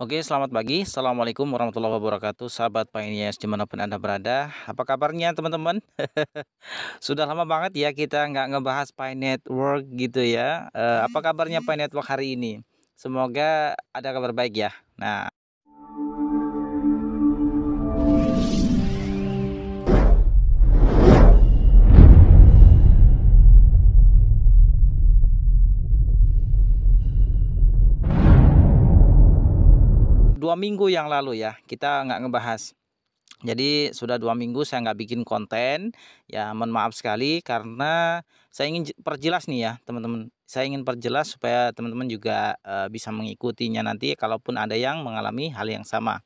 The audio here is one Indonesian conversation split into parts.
Oke, selamat pagi. Assalamualaikum warahmatullahi wabarakatuh. Sahabat Pioneers dimanapun Anda berada. Apa kabarnya teman-teman? Sudah lama banget ya kita nggak ngebahas Pine Network gitu ya. Uh, apa kabarnya Pine Network hari ini? Semoga ada kabar baik ya. Nah. dua minggu yang lalu ya kita nggak ngebahas jadi sudah dua minggu saya nggak bikin konten ya mohon maaf sekali karena saya ingin perjelas nih ya teman-teman saya ingin perjelas supaya teman-teman juga e, bisa mengikutinya nanti kalaupun ada yang mengalami hal yang sama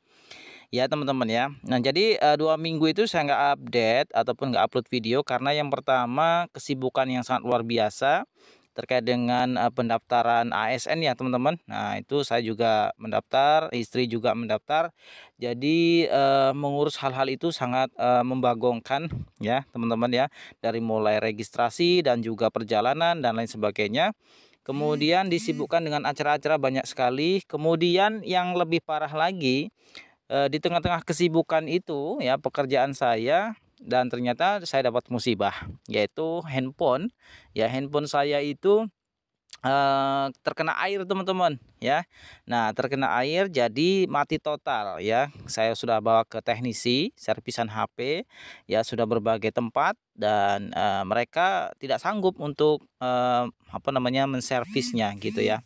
ya teman-teman ya nah jadi e, dua minggu itu saya nggak update ataupun nggak upload video karena yang pertama kesibukan yang sangat luar biasa terkait dengan uh, pendaftaran ASN ya teman-teman. Nah itu saya juga mendaftar, istri juga mendaftar. Jadi uh, mengurus hal-hal itu sangat uh, membagongkan ya teman-teman ya. Dari mulai registrasi dan juga perjalanan dan lain sebagainya. Kemudian hmm. disibukkan dengan acara-acara banyak sekali. Kemudian yang lebih parah lagi di tengah-tengah kesibukan itu ya pekerjaan saya dan ternyata saya dapat musibah yaitu handphone ya handphone saya itu eh, terkena air teman-teman ya nah terkena air jadi mati total ya saya sudah bawa ke teknisi servisan HP ya sudah berbagai tempat dan eh, mereka tidak sanggup untuk eh, apa namanya menservisnya gitu ya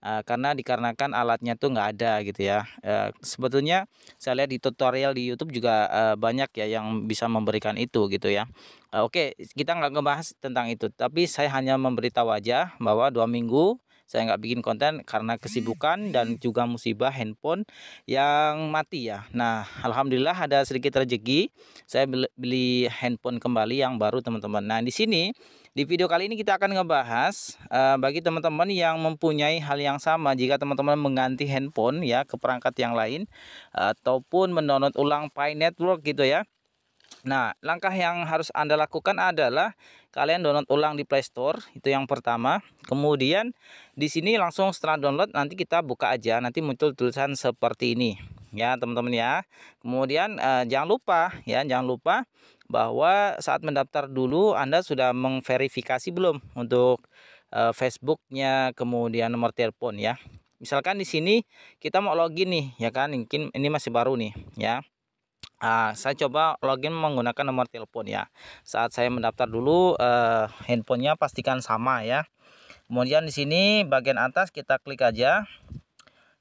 Eh, karena dikarenakan alatnya tuh nggak ada gitu ya uh, sebetulnya saya lihat di tutorial di YouTube juga uh, banyak ya yang bisa memberikan itu gitu ya oke kita nggak ngebahas tentang itu tapi saya hanya memberitahu aja bahwa dua minggu saya nggak bikin konten karena hmm. kesibukan dan juga musibah handphone yang mati ya nah alhamdulillah ada sedikit rezeki saya beli handphone kembali yang baru teman-teman nah di sini di video kali ini kita akan ngebahas uh, bagi teman-teman yang mempunyai hal yang sama jika teman-teman mengganti handphone ya ke perangkat yang lain uh, ataupun mendownload ulang Pi Network gitu ya Nah, langkah yang harus Anda lakukan adalah kalian download ulang di Play Store, itu yang pertama. Kemudian di sini langsung setelah download nanti kita buka aja, nanti muncul tulisan seperti ini. Ya, teman-teman ya. Kemudian eh, jangan lupa ya, jangan lupa bahwa saat mendaftar dulu Anda sudah mengverifikasi belum untuk eh, Facebooknya, kemudian nomor telepon ya. Misalkan di sini kita mau login nih, ya kan? Mungkin ini masih baru nih, ya. Nah, saya coba login menggunakan nomor telepon ya. Saat saya mendaftar dulu eh, handphonenya pastikan sama ya. Kemudian di sini bagian atas kita klik aja.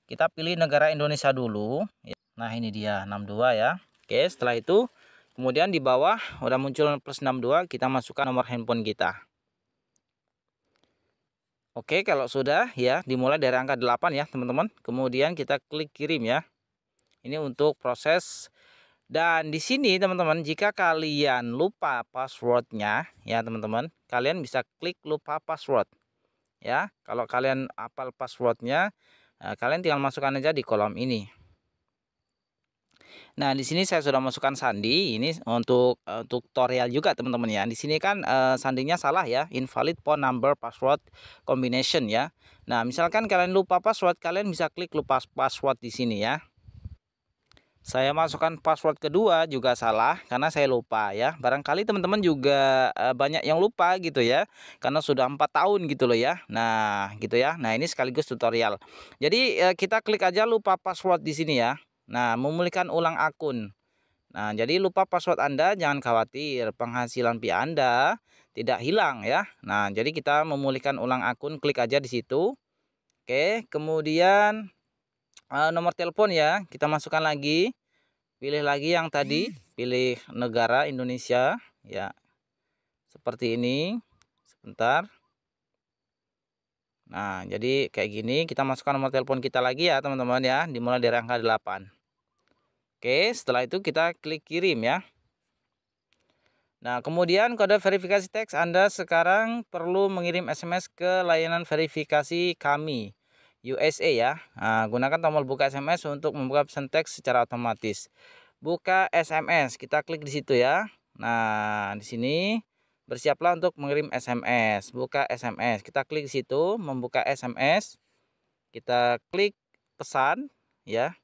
Kita pilih negara Indonesia dulu. Ya, nah, ini dia 62 ya. Oke, setelah itu kemudian di bawah udah muncul plus 62, kita masukkan nomor handphone kita. Oke, kalau sudah ya dimulai dari angka 8 ya, teman-teman. Kemudian kita klik kirim ya. Ini untuk proses dan di sini teman-teman jika kalian lupa passwordnya ya teman-teman kalian bisa klik lupa password ya kalau kalian apal passwordnya nah, kalian tinggal masukkan aja di kolom ini. Nah, di sini saya sudah masukkan sandi. Ini untuk uh, tutorial juga, teman-teman ya. Di sini kan uh, sandinya salah ya, invalid phone number password combination ya. Nah, misalkan kalian lupa password, kalian bisa klik lupa password di sini ya. Saya masukkan password kedua juga salah karena saya lupa ya. Barangkali teman-teman juga eh, banyak yang lupa gitu ya. Karena sudah empat tahun gitu loh ya. Nah, gitu ya. Nah, ini sekaligus tutorial. Jadi eh, kita klik aja lupa password di sini ya. Nah, memulihkan ulang akun. Nah, jadi lupa password Anda, jangan khawatir, penghasilan pi Anda tidak hilang ya. Nah, jadi kita memulihkan ulang akun, klik aja di situ. Oke, kemudian Eh, nomor telepon ya. Kita masukkan lagi. Pilih lagi yang tadi, pilih negara Indonesia ya. Seperti ini. Sebentar. Nah, jadi kayak gini kita masukkan nomor telepon kita lagi ya, teman-teman ya, dimulai dari angka 8. Oke, setelah itu kita klik kirim ya. Nah, kemudian kode verifikasi teks Anda sekarang perlu mengirim SMS ke layanan verifikasi kami. USA ya. Nah, gunakan tombol buka SMS untuk membuka pesan teks secara otomatis. Buka SMS, kita klik di situ ya. Nah, di sini bersiaplah untuk mengirim SMS. Buka SMS, kita klik di situ, membuka SMS. Kita klik pesan ya.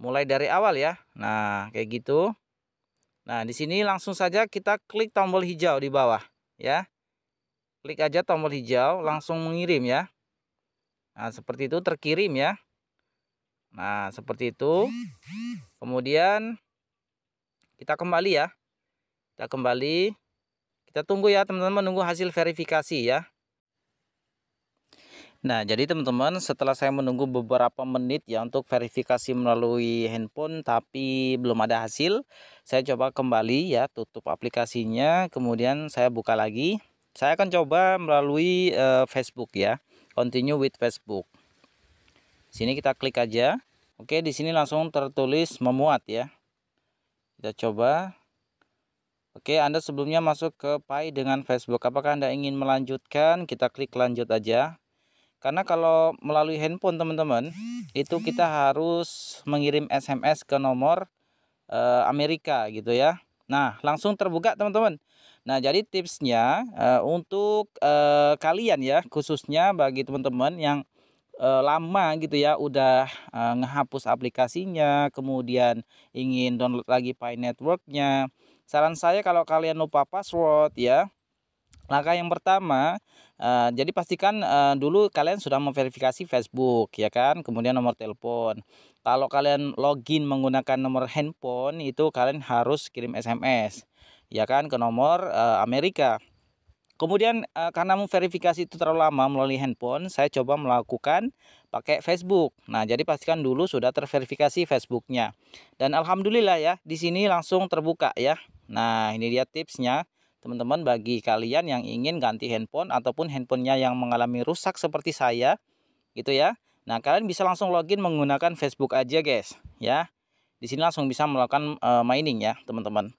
Mulai dari awal ya. Nah, kayak gitu. Nah, di sini langsung saja kita klik tombol hijau di bawah ya. Klik aja tombol hijau, langsung mengirim ya. Nah, seperti itu terkirim ya. Nah, seperti itu. Kemudian kita kembali ya. Kita kembali. Kita tunggu ya teman-teman, menunggu hasil verifikasi ya. Nah, jadi teman-teman, setelah saya menunggu beberapa menit ya untuk verifikasi melalui handphone tapi belum ada hasil, saya coba kembali ya tutup aplikasinya, kemudian saya buka lagi. Saya akan coba melalui uh, Facebook ya continue with Facebook. Sini kita klik aja. Oke, di sini langsung tertulis memuat ya. Kita coba. Oke, Anda sebelumnya masuk ke Pay dengan Facebook. Apakah Anda ingin melanjutkan? Kita klik lanjut aja. Karena kalau melalui handphone teman-teman, itu kita harus mengirim SMS ke nomor uh, Amerika gitu ya. Nah, langsung terbuka teman-teman. Nah, jadi tipsnya uh, untuk uh, kalian ya, khususnya bagi teman-teman yang uh, lama gitu ya, udah uh, ngehapus aplikasinya, kemudian ingin download lagi Pi Networknya. Saran saya kalau kalian lupa password ya, Langkah yang pertama, uh, jadi pastikan uh, dulu kalian sudah memverifikasi Facebook, ya kan? Kemudian nomor telepon. Kalau kalian login menggunakan nomor handphone, itu kalian harus kirim SMS ya kan ke nomor uh, Amerika. Kemudian uh, karena memverifikasi itu terlalu lama melalui handphone, saya coba melakukan pakai Facebook. Nah, jadi pastikan dulu sudah terverifikasi Facebooknya. Dan alhamdulillah ya, di sini langsung terbuka ya. Nah, ini dia tipsnya teman-teman bagi kalian yang ingin ganti handphone ataupun handphonenya yang mengalami rusak seperti saya gitu ya nah kalian bisa langsung login menggunakan Facebook aja guys ya di sini langsung bisa melakukan uh, mining ya teman-teman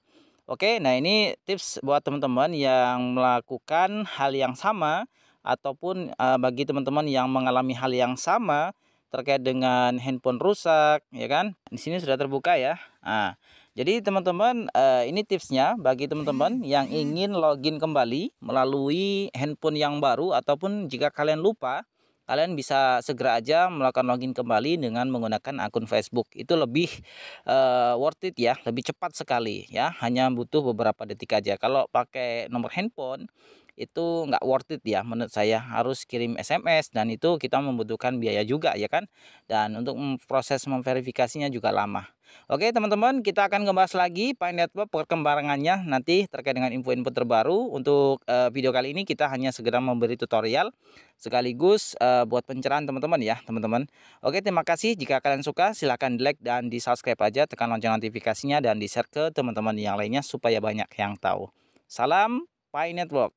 Oke, nah ini tips buat teman-teman yang melakukan hal yang sama ataupun uh, bagi teman-teman yang mengalami hal yang sama terkait dengan handphone rusak, ya kan? Di sini sudah terbuka ya. Nah, jadi teman-teman, uh, ini tipsnya bagi teman-teman yang hmm. ingin login kembali melalui handphone yang baru ataupun jika kalian lupa kalian bisa segera aja melakukan login kembali dengan menggunakan akun Facebook. Itu lebih uh, worth it ya, lebih cepat sekali ya. Hanya butuh beberapa detik aja. Kalau pakai nomor handphone itu nggak worth it ya menurut saya harus kirim SMS dan itu kita membutuhkan biaya juga ya kan dan untuk proses memverifikasinya juga lama Oke teman-teman kita akan membahas lagi Pine Network perkembangannya nanti terkait dengan info-info terbaru untuk uh, video kali ini kita hanya segera memberi tutorial sekaligus uh, buat pencerahan teman-teman ya teman-teman Oke terima kasih jika kalian suka silahkan like dan di subscribe aja tekan lonceng notifikasinya dan di share ke teman-teman yang lainnya supaya banyak yang tahu Salam Pine Network